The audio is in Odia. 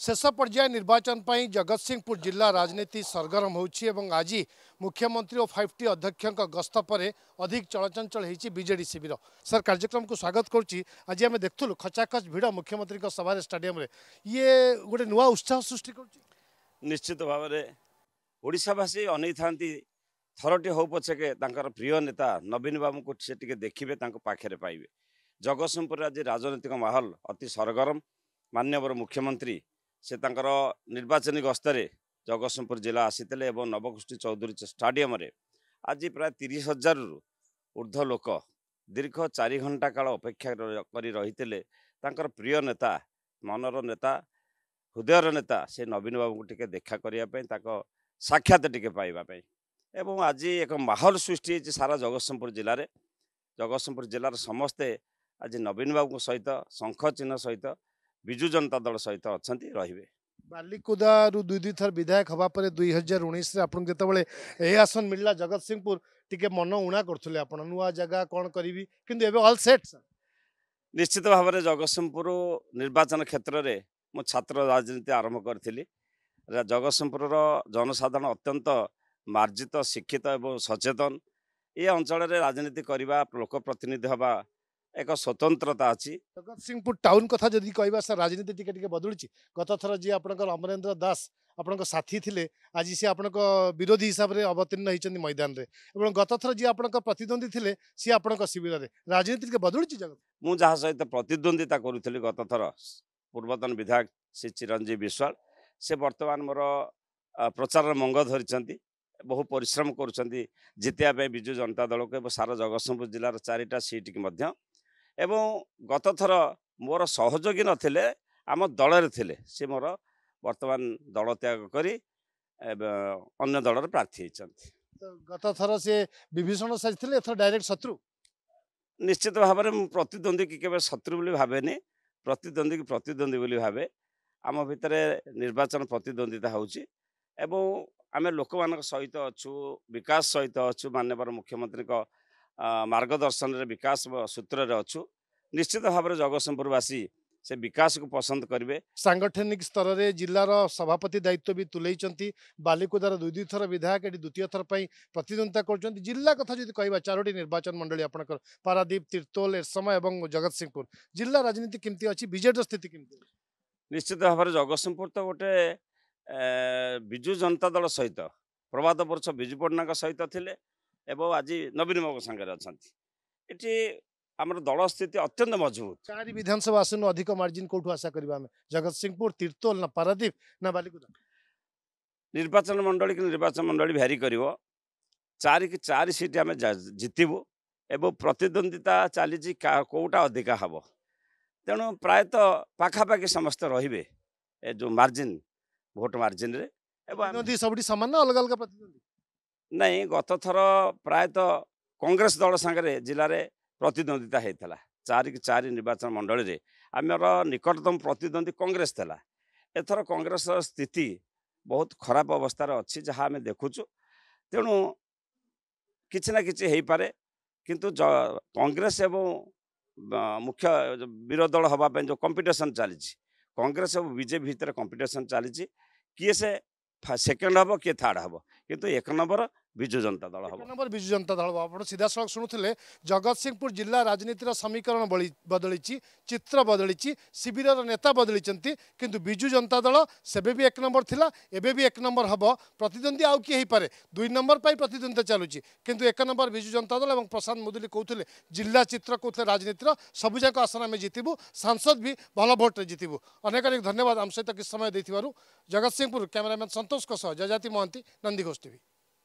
ଶେଷ ପର୍ଯ୍ୟାୟ ନିର୍ବାଚନ ପାଇଁ ଜଗତସିଂହପୁର ଜିଲ୍ଲା ରାଜନୀତି ସରଗରମ ହେଉଛି ଏବଂ ଆଜି ମୁଖ୍ୟମନ୍ତ୍ରୀ ଓ ଫାଇଭ୍ ଟି ଅଧ୍ୟକ୍ଷଙ୍କ ଗସ୍ତ ପରେ ଅଧିକ ଚଳଚଞ୍ଚଳ ହେଇଛି ବିଜେଡି ଶିବିର ସାର୍ କାର୍ଯ୍ୟକ୍ରମକୁ ସ୍ୱାଗତ କରୁଛି ଆଜି ଆମେ ଦେଖୁଥିଲୁ ଖଚାଖଚ ଭିଡ଼ ମୁଖ୍ୟମନ୍ତ୍ରୀଙ୍କ ସଭାରେ ଷ୍ଟାଡିୟମରେ ଇଏ ଗୋଟେ ନୂଆ ଉତ୍ସାହ ସୃଷ୍ଟି କରୁଛି ନିଶ୍ଚିତ ଭାବରେ ଓଡ଼ିଶାବାସୀ ଅନେଇଥାନ୍ତି ଥରଟି ହେଉ ପଛକେ ତାଙ୍କର ପ୍ରିୟ ନେତା ନବୀନ ବାବୁଙ୍କୁ ସେ ଟିକେ ଦେଖିବେ ତାଙ୍କ ପାଖରେ ପାଇବେ ଜଗତସିଂହପୁରରେ ଆଜି ରାଜନୈତିକ ମାହୋଲ ଅତି ସରଗରମ ମାନ୍ୟବର ମୁଖ୍ୟମନ୍ତ୍ରୀ ସେ ତାଙ୍କର ନିର୍ବାଚନୀ ଗସ୍ତରେ ଜଗତସିଂହପୁର ଜିଲ୍ଲା ଆସିଥିଲେ ଏବଂ ନବକୃଷ୍ଣୀ ଚୌଧୁରୀ ଷ୍ଟାଡିୟମରେ ଆଜି ପ୍ରାୟ ତିରିଶ ହଜାରରୁ ଉର୍ଦ୍ଧ୍ୱ ଲୋକ ଦୀର୍ଘ ଚାରି ଘଣ୍ଟା କାଳ ଅପେକ୍ଷା କରି ରହିଥିଲେ ତାଙ୍କର ପ୍ରିୟ ନେତା ମନର ନେତା ହୃଦୟର ନେତା ସେ ନବୀନ ବାବୁଙ୍କୁ ଟିକେ ଦେଖା କରିବା ପାଇଁ ତାଙ୍କ ସାକ୍ଷାତ ଟିକେ ପାଇବା ପାଇଁ ଏବଂ ଆଜି ଏକ ମାହୋଲ ସୃଷ୍ଟି ହେଇଛି ସାରା ଜଗତସିଂହପୁର ଜିଲ୍ଲାରେ ଜଗତସିଂହପୁର ଜିଲ୍ଲାର ସମସ୍ତେ ଆଜି ନବୀନ ବାବୁଙ୍କ ସହିତ ଶଙ୍ଖ ଚିହ୍ନ ସହିତ ବିଜୁ ଜନତା ଦଳ ସହିତ ଅଛନ୍ତି ରହିବେ ବାଲିକୁଦାରୁ ଦୁଇ ଦୁଇ ଥର ବିଧାୟକ ହେବା ପରେ ଦୁଇ ହଜାର ଉଣେଇଶରେ ଆପଣଙ୍କୁ ଯେତେବେଳେ ଏହି ଆସନ ମିଳିଲା ଜଗତସିଂହପୁର ଟିକେ ମନ ଉଣା କରୁଥିଲେ ଆପଣ ନୂଆ ଜାଗା କ'ଣ କରିବି କିନ୍ତୁ ଏବେ ଅଲ୍ ସେଟ୍ ନିଶ୍ଚିତ ଭାବରେ ଜଗତସିଂହପୁର ନିର୍ବାଚନ କ୍ଷେତ୍ରରେ ମୁଁ ଛାତ୍ର ରାଜନୀତି ଆରମ୍ଭ କରିଥିଲି ଜଗତସିଂହପୁରର ଜନସାଧାରଣ ଅତ୍ୟନ୍ତ ମାର୍ଜିତ ଶିକ୍ଷିତ ଏବଂ ସଚେତନ ଏ ଅଞ୍ଚଳରେ ରାଜନୀତି କରିବା ଲୋକ ପ୍ରତିନିଧି ହେବା एक स्वतन्त्रता जगतसिंहपुर टाउन कथा राजनीति टिक टे बदलुछ गत थोर जिप अमरेन्द्र दास आप साथी ले आज सि आप विरोधी हिसाब हिसाबले अवतीर्ण हुन्छ मैदान एउटा गत थर जे आप्रतिदी ले सि आप शिर राजनीति बदलु म जहाँसहित प्रतिद्वन्दिता गत थर पूर्वतन विधायक श्री चिरञ्जीव विश्वाल से बर्तमान मोर प्रचार मंग मङ धरि बहु परिश्रम गर्ुन जित्वा विजु जनता दल एउटा सारा जगतसिंहपुर जो चारिटा सिट ଏବଂ ଗତ ଥର ମୋର ସହଯୋଗୀ ନଥିଲେ ଆମ ଦଳରେ ଥିଲେ ସେ ମୋର ବର୍ତ୍ତମାନ ଦଳ ତ୍ୟାଗ କରି ଅନ୍ୟ ଦଳରେ ପ୍ରାର୍ଥୀ ହେଇଛନ୍ତି ଗତ ଥର ସେ ବିଭୀଷଣ ସାଜିଥିଲେ ଏଥର ଡାଇରେକ୍ଟ ଶତ୍ରୁ ନିଶ୍ଚିତ ଭାବରେ ମୁଁ ପ୍ରତିଦ୍ୱନ୍ଦ୍ୱୀ କେବେ ଶତ୍ରୁ ବୋଲି ଭାବେନି ପ୍ରତିଦ୍ୱନ୍ଦ୍ୱୀ କି ପ୍ରତିଦ୍ୱନ୍ଦ୍ୱୀ ବୋଲି ଭାବେ ଆମ ଭିତରେ ନିର୍ବାଚନ ପ୍ରତିଦ୍ୱନ୍ଦ୍ୱିତା ହେଉଛି ଏବଂ ଆମେ ଲୋକମାନଙ୍କ ସହିତ ଅଛୁ ବିକାଶ ସହିତ ଅଛୁ ମାନ୍ୟବର ମୁଖ୍ୟମନ୍ତ୍ରୀଙ୍କ ମାର୍ଗଦର୍ଶନରେ ବିକାଶ ସୂତ୍ରରେ ଅଛୁ ନିଶ୍ଚିତ ଭାବରେ ଜଗତସିଂହପୁରବାସୀ ସେ ବିକାଶକୁ ପସନ୍ଦ କରିବେ ସାଙ୍ଗଠନିକ ସ୍ତରରେ ଜିଲ୍ଲାର ସଭାପତି ଦାୟିତ୍ୱ ବି ତୁଲେଇଛନ୍ତି ବାଲିକୁଦାର ଦୁଇ ଦୁଇ ଥର ବିଧାୟକ ଏଠି ଦ୍ୱିତୀୟ ଥର ପାଇଁ ପ୍ରତିଦ୍ୱନ୍ଦ୍ୱିତା କରୁଛନ୍ତି ଜିଲ୍ଲା କଥା ଯଦି କହିବା ଚାରୋଟି ନିର୍ବାଚନ ମଣ୍ଡଳୀ ଆପଣଙ୍କର ପାରାଦୀପ ତିର୍ତୋଲ ଏରସମ ଏବଂ ଜଗତସିଂହପୁର ଜିଲ୍ଲା ରାଜନୀତି କେମିତି ଅଛି ବିଜେଡ଼ିର ସ୍ଥିତି କେମିତି ଅଛି ନିଶ୍ଚିତ ଭାବରେ ଜଗତସିଂହପୁର ତ ଗୋଟେ ବିଜୁ ଜନତା ଦଳ ସହିତ ପ୍ରବାଦ ବର୍ଷ ବିଜୁ ପଟ୍ଟନାୟକ ସହିତ ଥିଲେ ଏବଂ ଆଜି ନବୀନ ବାବୁଙ୍କ ସାଙ୍ଗରେ ଅଛନ୍ତି ଏଠି ଆମର ଦଳ ସ୍ଥିତି ଅତ୍ୟନ୍ତ ମଜବୁତ ଚାରି ବିଧାନସଭା ଆସନରୁ ଅଧିକ ମାର୍ଜିନ କୋଉଠୁ ଆଶା କରିବା ଆମେ ଜଗତସିଂହପୁର ତିର୍ତ୍ତୋଲ ନା ପାରାଦୀପ ନା ବାଲିକୁଦା ନିର୍ବାଚନ ମଣ୍ଡଳୀ କି ନିର୍ବାଚନ ମଣ୍ଡଳୀ ଭ୍ୟାରି କରିବ ଚାରି କି ଚାରି ସିଟ୍ ଆମେ ଜିତିବୁ ଏବଂ ପ୍ରତିଦ୍ୱନ୍ଦ୍ୱିତା ଚାଲିଛି କେଉଁଟା ଅଧିକା ହେବ ତେଣୁ ପ୍ରାୟତଃ ପାଖାପାଖି ସମସ୍ତେ ରହିବେ ଏ ଯେଉଁ ମାର୍ଜିନ ଭୋଟ ମାର୍ଜିନରେ ଏବଂ ସବୁଠି ସମାନ ଅଲଗା ଅଲଗା ପ୍ରତିଦ୍ୱନ୍ଦ୍ୱୀ नै गत थर प्रायत कङ्ग्रेस दल सागै जस्तै प्रतिद्वन्दिता है त चार निर्वाचन चारिचन मन्डलले आमर निकटतम प्रतिद्वंदी प्रतिद्वन्दी कङ्ग्रेस थार कङ्ग्रेस स्थिति बहुत खराब अवस्था अझै जहाँ आम देखुछु तेणु किना परे कि कङ्ग्रेस एवं मुख्य विरोध दल है जो कम्पिटेसन चाहिँ कङ्ग्रेस एउटा बिजेपी भित्र कम्पिटेसन चाहिँ किएसे सेकेन्ड हे कि थर्ड हे किन एक नंबर विजु जनता दल हम नंबर विजु जनता दल आप सीधा सड़क शुणुते जगत सिंहपुर जिला राजनीतिर समीकरण बदली चित्र बदली शिविर नेता बदली किंतु विजु जनता दल से भी एक नंबर थी एवं भी एक नंबर हम प्रतिद्वंदी आउ किए पारे दुई नंबर पर प्रतिद्वंदिता चलू कि एक नंबर विजु जनता दल और प्रशांत मुदुली कहते जिला चित्र कहते राजनीतिर सबुजाक आसन आम जितबू सांसद भी भल भोटे जितबू अनेक अनेक धन्यवाद आम सहित किसी समय देव जगत सिंहपुर कैमेरामैन सतोष जजाति महांती नंदी घोष टी